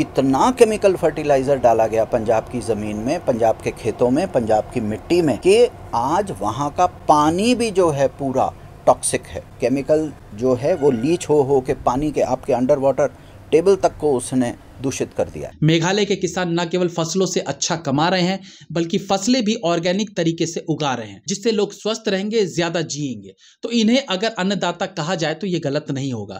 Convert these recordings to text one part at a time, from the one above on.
इतना chemical fertiliser डाला गया पंजाब की ज़मीन में पंजाब के खेतों में पंजाब की मिट्टी में कि आज वहाँ का पानी भी जो है पूरा टॉक्सिक है केमिकल जो है वो लीच हो हो के पानी के आपके अंडर वाटर टेबल तक को उसने दूषित कर दिया मेघालय के किसान न केवल फसलों से अच्छा कमा रहे हैं बल्कि फसलें भी ऑर्गेनिक तरीके से उगा रहे हैं जिससे लोग स्वस्थ रहेंगे ज्यादा जिएंगे तो इन्हें अगर अन्नदाता कहा जाए तो ये गलत नहीं होगा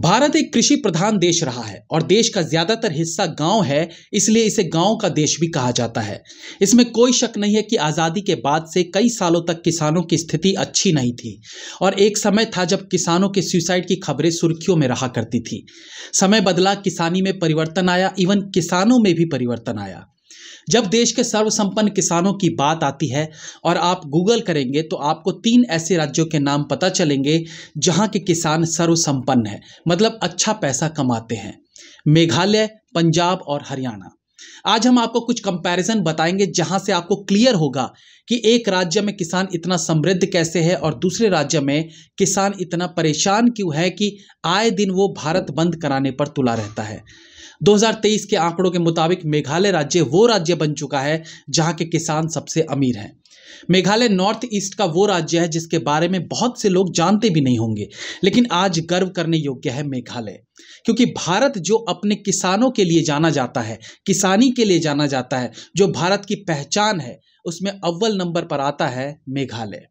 भारत एक कृषि प्रधान देश रहा है और देश का ज्यादातर हिस्सा गांव है इसलिए इसे गांव का देश भी कहा जाता है इसमें कोई शक नहीं है कि आज़ादी के बाद से कई सालों तक किसानों की स्थिति अच्छी नहीं थी और एक समय था जब किसानों के सुसाइड की खबरें सुर्खियों में रहा करती थी समय बदला किसानी में परिवर्तन आया इवन किसानों में भी परिवर्तन आया जब देश के सर्वसंपन्न किसानों की बात आती है और आप गूगल करेंगे तो आपको तीन ऐसे राज्यों के नाम पता चलेंगे जहां के किसान सर्वसंपन्न है मतलब अच्छा पैसा कमाते हैं मेघालय पंजाब और हरियाणा आज हम आपको कुछ कंपैरिजन बताएंगे जहां से आपको क्लियर होगा कि एक राज्य में किसान इतना समृद्ध कैसे है और दूसरे राज्य में किसान इतना परेशान क्यों है कि आए दिन वो भारत बंद कराने पर तुला रहता है 2023 के आंकड़ों के मुताबिक मेघालय राज्य वो राज्य बन चुका है जहां के किसान सबसे अमीर हैं मेघालय नॉर्थ ईस्ट का वो राज्य है जिसके बारे में बहुत से लोग जानते भी नहीं होंगे लेकिन आज गर्व करने योग्य है मेघालय क्योंकि भारत जो अपने किसानों के लिए जाना जाता है किसानी के लिए जाना जाता है जो भारत की पहचान है उसमें अव्वल नंबर पर आता है मेघालय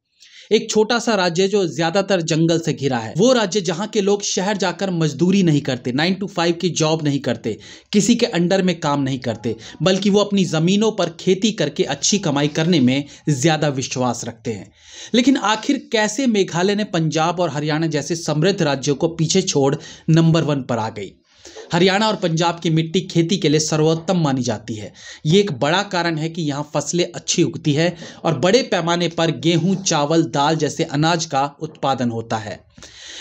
एक छोटा सा राज्य जो ज्यादातर जंगल से घिरा है वो राज्य जहाँ के लोग शहर जाकर मजदूरी नहीं करते नाइन टू फाइव की जॉब नहीं करते किसी के अंडर में काम नहीं करते बल्कि वो अपनी ज़मीनों पर खेती करके अच्छी कमाई करने में ज़्यादा विश्वास रखते हैं लेकिन आखिर कैसे मेघालय ने पंजाब और हरियाणा जैसे समृद्ध राज्यों को पीछे छोड़ नंबर वन पर आ गई हरियाणा और पंजाब की मिट्टी खेती के लिए सर्वोत्तम मानी जाती है ये एक बड़ा कारण है कि यहाँ फसलें अच्छी उगती है और बड़े पैमाने पर गेहूँ चावल दाल जैसे अनाज का उत्पादन होता है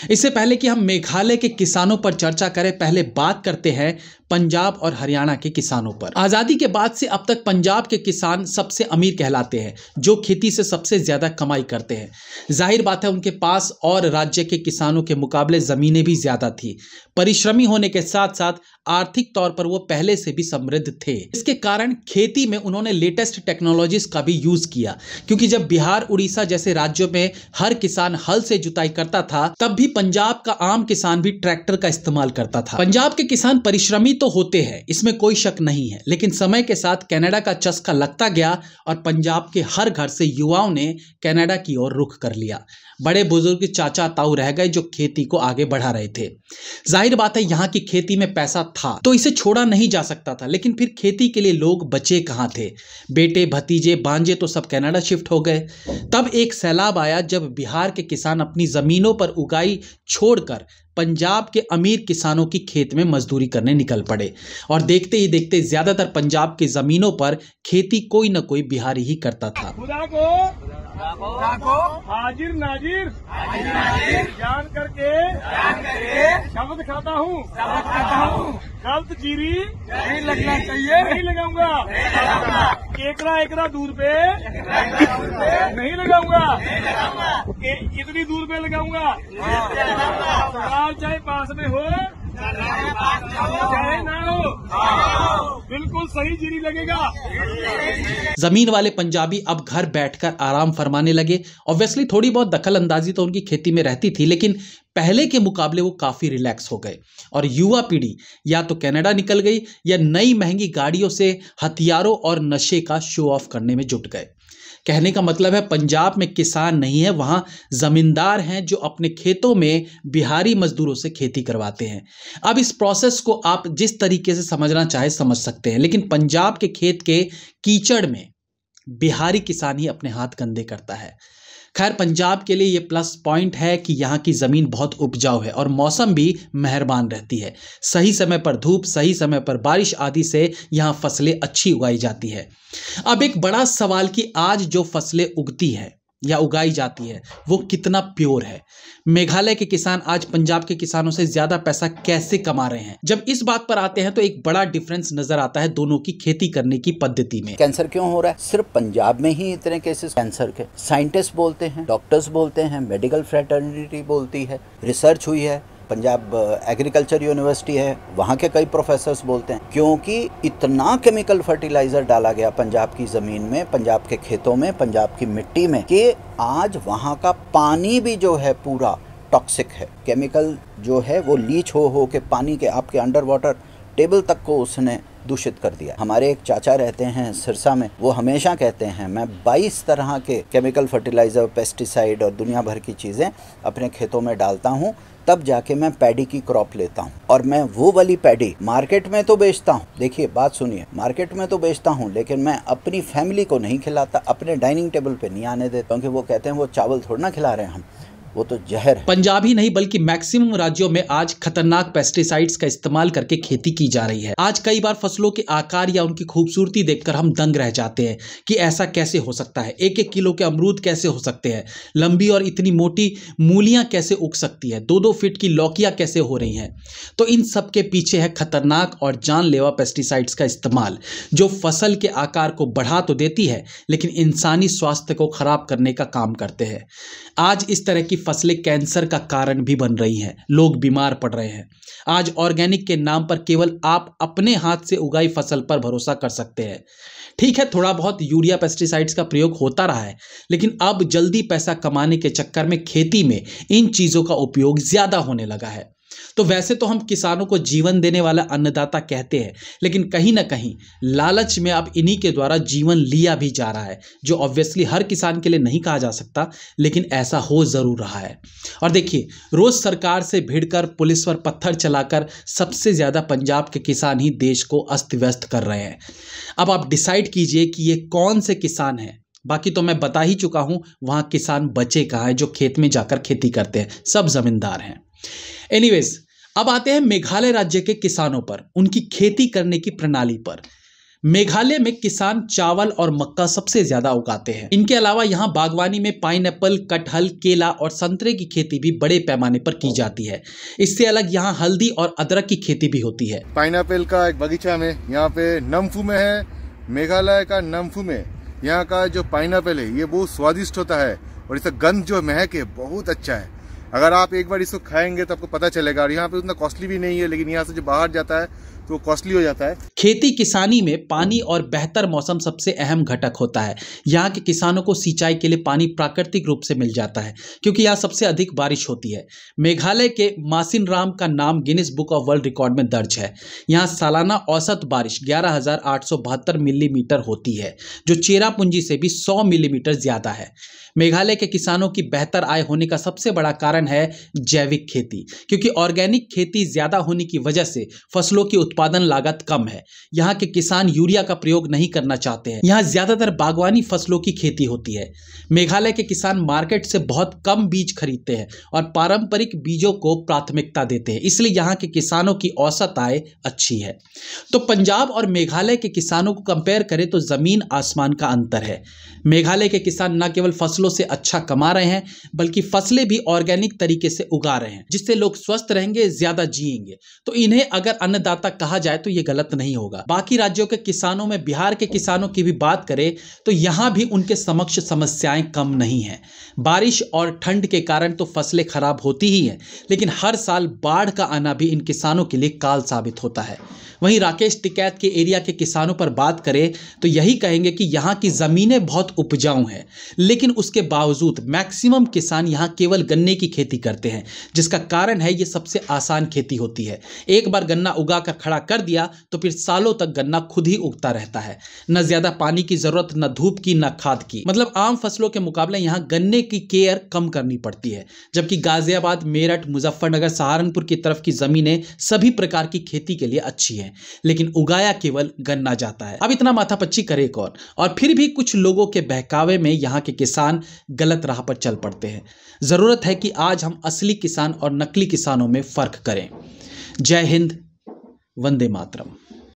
इससे पहले कि हम मेघालय के किसानों पर चर्चा करें पहले बात करते हैं पंजाब और हरियाणा के किसानों पर आज़ादी के बाद से अब तक पंजाब के किसान सबसे अमीर कहलाते हैं जो खेती से सबसे ज़्यादा कमाई करते हैं जाहिर बात है उनके पास और राज्य के किसानों के मुकाबले ज़मीनें भी ज़्यादा थी परिश्रमी होने के साथ साथ आर्थिक तौर पर वो पहले से भी समृद्ध थे इसके कारण खेती में उन्होंने लेटेस्ट टेक्नोलॉजीज का भी यूज़ किया क्योंकि जब बिहार उड़ीसा जैसे राज्यों में हर किसान हल से जुताई करता था तब भी पंजाब का आम किसान भी ट्रैक्टर का इस्तेमाल करता था पंजाब के किसान परिश्रमी तो होते हैं इसमें कोई शक नहीं है लेकिन समय के साथ कनाडा का चस्का लगता गया और पंजाब के हर घर से युवाओं ने कनाडा की ओर रुख कर लिया बड़े बुजुर्ग चाचा ताऊ रह गए जो खेती को आगे बढ़ा रहे थे जाहिर बात है यहाँ की खेती में पैसा था तो इसे छोड़ा नहीं जा सकता था लेकिन फिर खेती के लिए लोग बचे कहाँ थे बेटे भतीजे बांझे तो सब कनाडा शिफ्ट हो गए तब एक सैलाब आया जब बिहार के किसान अपनी ज़मीनों पर उगाई छोड़कर पंजाब के अमीर किसानों की खेत में मजदूरी करने निकल पड़े और देखते ही देखते ज्यादातर पंजाब के जमीनों पर खेती कोई न कोई बिहारी ही करता था खुदा को, हाजिर नाजिर जान करके शब्द खाता हूँ गलत जीरी नहीं लगना चाहिए नहीं लगाऊंगा एकरा एकरा दूर पे नहीं लगाऊंगा कितनी दूर पे लगाऊंगा हाँ। चाहे पास में हो बिल्कुल सही जीरी लगेगा जमीन वाले पंजाबी अब घर बैठकर आराम फरमाने लगे ऑब्वियसली थोड़ी बहुत दखल अंदाजी तो उनकी खेती में रहती थी लेकिन पहले के मुकाबले वो काफ़ी रिलैक्स हो गए और युवा पीढ़ी या तो कनाडा निकल गई या नई महंगी गाड़ियों से हथियारों और नशे का शो ऑफ करने में जुट गए कहने का मतलब है पंजाब में किसान नहीं है वहाँ ज़मींदार हैं जो अपने खेतों में बिहारी मजदूरों से खेती करवाते हैं अब इस प्रोसेस को आप जिस तरीके से समझना चाहे समझ सकते हैं लेकिन पंजाब के खेत के कीचड़ में बिहारी किसान ही अपने हाथ कंधे करता है खैर पंजाब के लिए ये प्लस पॉइंट है कि यहाँ की ज़मीन बहुत उपजाऊ है और मौसम भी मेहरबान रहती है सही समय पर धूप सही समय पर बारिश आदि से यहाँ फसलें अच्छी उगाई जाती है अब एक बड़ा सवाल कि आज जो फसलें उगती हैं या उगाई जाती है वो कितना प्योर है मेघालय के किसान आज पंजाब के किसानों से ज्यादा पैसा कैसे कमा रहे हैं जब इस बात पर आते हैं तो एक बड़ा डिफरेंस नजर आता है दोनों की खेती करने की पद्धति में कैंसर क्यों हो रहा है सिर्फ पंजाब में ही इतने केसेस कैंसर के साइंटिस्ट बोलते हैं डॉक्टर्स बोलते हैं मेडिकल फ्रेटर्निटी बोलती है रिसर्च हुई है पंजाब एग्रीकल्चर यूनिवर्सिटी है वहाँ के कई प्रोफेसर्स बोलते हैं क्योंकि इतना केमिकल फर्टिलाइज़र डाला गया पंजाब की ज़मीन में पंजाब के खेतों में पंजाब की मिट्टी में कि आज वहाँ का पानी भी जो है पूरा टॉक्सिक है केमिकल जो है वो लीच हो हो के पानी के आपके अंडर वाटर टेबल तक को उसने दूषित कर दिया हमारे एक चाचा रहते हैं सिरसा में वो हमेशा कहते हैं मैं 22 तरह के केमिकल फर्टिलाइज़र पेस्टिसाइड और दुनिया भर की चीज़ें अपने खेतों में डालता हूँ तब जाके मैं पैडी की क्रॉप लेता हूँ और मैं वो वाली पैडी मार्केट में तो बेचता हूँ देखिए बात सुनिए मार्केट में तो बेचता हूँ लेकिन मैं अपनी फैमिली को नहीं खिलाता अपने डाइनिंग टेबल पर नहीं आने देता क्योंकि वो कहते हैं वो चावल थोड़ा ना खिला रहे हैं हम वो तो जहर पंजाब ही नहीं बल्कि मैक्सिमम राज्यों में आज खतरनाक पेस्टिसाइड्स का इस्तेमाल करके खेती की जा रही है आज कई बार फसलों के आकार या उनकी खूबसूरती देखकर हम दंग रह जाते हैं कि ऐसा कैसे हो सकता है एक एक किलो के अमरूद कैसे हो सकते हैं लंबी और इतनी मोटी मूलियां कैसे उग सकती है दो दो फिट की लौकियां कैसे हो रही हैं तो इन सब के पीछे है खतरनाक और जानलेवा पेस्टिसाइड्स का इस्तेमाल जो फसल के आकार को बढ़ा तो देती है लेकिन इंसानी स्वास्थ्य को खराब करने का काम करते हैं आज इस तरह की फसलें कैंसर का कारण भी बन रही हैं लोग बीमार पड़ रहे हैं आज ऑर्गेनिक के नाम पर केवल आप अपने हाथ से उगाई फसल पर भरोसा कर सकते हैं ठीक है थोड़ा बहुत यूरिया पेस्टिसाइड्स का प्रयोग होता रहा है लेकिन अब जल्दी पैसा कमाने के चक्कर में खेती में इन चीज़ों का उपयोग ज़्यादा होने लगा है तो वैसे तो हम किसानों को जीवन देने वाला अन्नदाता कहते हैं लेकिन कहीं ना कहीं लालच में अब इन्हीं के द्वारा जीवन लिया भी जा रहा है जो ऑब्वियसली हर किसान के लिए नहीं कहा जा सकता लेकिन ऐसा हो ज़रूर रहा है और देखिए रोज़ सरकार से भिड़कर पुलिस पर पत्थर चलाकर सबसे ज़्यादा पंजाब के किसान ही देश को अस्त व्यस्त कर रहे हैं अब आप डिसाइड कीजिए कि ये कौन से किसान हैं बाकी तो मैं बता ही चुका हूं वहां किसान बचे कहाँ हैं जो खेत में जाकर खेती करते हैं सब ज़मींदार हैं एनीवेज अब आते हैं मेघालय राज्य के किसानों पर उनकी खेती करने की प्रणाली पर मेघालय में किसान चावल और मक्का सबसे ज्यादा उगाते हैं इनके अलावा यहाँ बागवानी में पाइन कटहल केला और संतरे की खेती भी बड़े पैमाने पर की जाती है इससे अलग यहाँ हल्दी और अदरक की खेती भी होती है पाइन का एक बगीचा में यहाँ पे नम्फू में है मेघालय का नम्फू में यहाँ का जो पाइन है ये बहुत स्वादिष्ट होता है और इसका गंध जो महक है बहुत अच्छा है अगर आप एक बार इसको खाएंगे तो आपको पता चलेगा और यहाँ पे उतना कॉस्टली भी नहीं है लेकिन यहाँ से जो बाहर जाता है तो कॉस्टली हो जाता है खेती किसानी में पानी और बेहतर मौसम सबसे अहम घटक होता है यहाँ के किसानों को सिंचाई के लिए पानी प्राकृतिक रूप से मिल जाता है क्योंकि यहाँ सबसे अधिक बारिश होती है मेघालय के मासिन राम का नाम Guinness book of world record में दर्ज है यहाँ सालाना औसत बारिश ग्यारह मिलीमीटर होती है जो चेरापूंजी से भी सौ मिलीमीटर ज़्यादा है मेघालय के किसानों की बेहतर आय होने का सबसे बड़ा कारण है जैविक खेती क्योंकि ऑर्गेनिक खेती ज़्यादा होने की वजह से फसलों की उत्पादन उत्पादन लागत कम है यहाँ के किसान यूरिया का प्रयोग नहीं करना चाहते हैं यहाँ ज्यादातर बागवानी फसलों की खेती होती है मेघालय के किसान मार्केट से बहुत कम बीज खरीदते हैं और पारंपरिक बीजों को प्राथमिकता देते हैं इसलिए यहाँ के किसानों की औसत आय अच्छी है तो पंजाब और मेघालय के किसानों को कंपेयर करें तो जमीन आसमान का अंतर है मेघालय के किसान न केवल फसलों से अच्छा कमा रहे हैं बल्कि फसलें भी ऑर्गेनिक तरीके से उगा रहे हैं जिससे लोग स्वस्थ रहेंगे ज्यादा जिएंगे तो इन्हें अगर अन्नदाता कहा कहा जाए तो ये गलत नहीं होगा बाकी राज्यों के किसानों में बिहार के किसानों की भी बात करें तो यहाँ भी उनके समक्ष समस्याएं कम नहीं हैं बारिश और ठंड के कारण तो फसलें खराब होती ही हैं लेकिन हर साल बाढ़ का आना भी इन किसानों के लिए काल साबित होता है वहीं राकेश टिकैत के एरिया के किसानों पर बात करें तो यही कहेंगे कि यहाँ की ज़मीनें बहुत उपजाऊ हैं लेकिन उसके बावजूद मैक्सिमम किसान यहाँ केवल गन्ने की खेती करते हैं जिसका कारण है ये सबसे आसान खेती होती है एक बार गन्ना उगा कर खड़ा कर दिया तो फिर सालों तक गन्ना खुद ही उगता रहता है न ज़्यादा पानी की ज़रूरत न धूप की न खाद की मतलब आम फसलों के मुकाबले यहाँ गन्ने की केयर कम करनी पड़ती है जबकि गाजियाबाद मेरठ मुजफ्फरनगर सहारनपुर की तरफ की ज़मीनें सभी प्रकार की खेती के लिए अच्छी हैं हैं लेकिन उगाया केवल गन्ना जाता है अब इतना माथापच्ची करे कौन और फिर भी कुछ लोगों के बहकावे में यहाँ के किसान गलत राह पर चल पड़ते हैं ज़रूरत है कि आज हम असली किसान और नकली किसानों में फ़र्क करें जय हिंद वंदे मातरम